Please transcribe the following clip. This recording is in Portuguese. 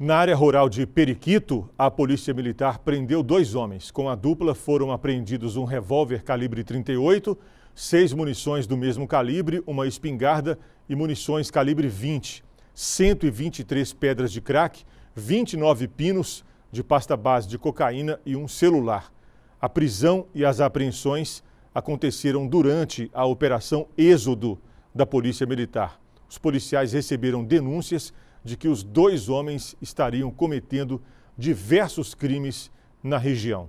Na área rural de Periquito, a Polícia Militar prendeu dois homens. Com a dupla foram apreendidos um revólver calibre 38, seis munições do mesmo calibre, uma espingarda e munições calibre 20, 123 pedras de crack, 29 pinos de pasta base de cocaína e um celular. A prisão e as apreensões aconteceram durante a Operação Êxodo da Polícia Militar. Os policiais receberam denúncias de que os dois homens estariam cometendo diversos crimes na região.